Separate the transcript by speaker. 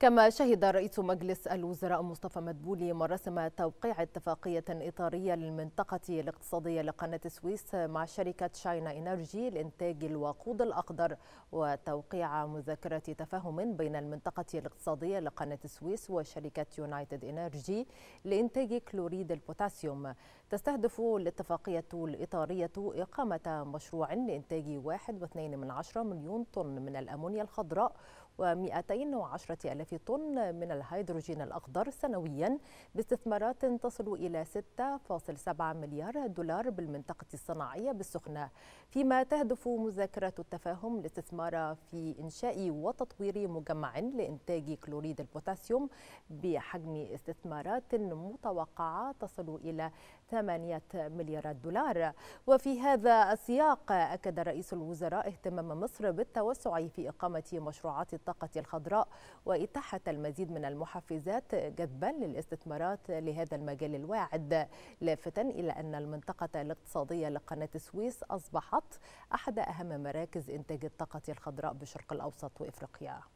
Speaker 1: كما شهد رئيس مجلس الوزراء مصطفى مدبولي مراسم توقيع اتفاقية إطارية للمنطقة الاقتصادية لقناة السويس مع شركة شاينا إنرجي لإنتاج الوقود الأخضر وتوقيع مذكرة تفاهم بين المنطقة الاقتصادية لقناة السويس وشركة يونايتد إنرجي لإنتاج كلوريد البوتاسيوم تستهدف الاتفاقية الإطارية إقامة مشروع لإنتاج 1.2 مليون طن من الأمونيا الخضراء و210 ألف طن من الهيدروجين الأخضر سنويا باستثمارات تصل إلى 6.7 مليار دولار بالمنطقة الصناعية بالسخنة فيما تهدف مذاكرة التفاهم الاستثمار في إنشاء وتطوير مجمع لإنتاج كلوريد البوتاسيوم بحجم استثمارات متوقعة تصل إلى 8 مليارات دولار وفي هذا السياق أكد رئيس الوزراء اهتمام مصر بالتوسع في إقامة مشروعات الطاقة الخضراء وإتاحة المزيد من المحفزات جذبا للاستثمارات لهذا المجال الواعد لافتا إلى أن المنطقة الاقتصادية لقناة السويس أصبحت أحد أهم مراكز إنتاج الطاقة الخضراء بشرق الأوسط وإفريقيا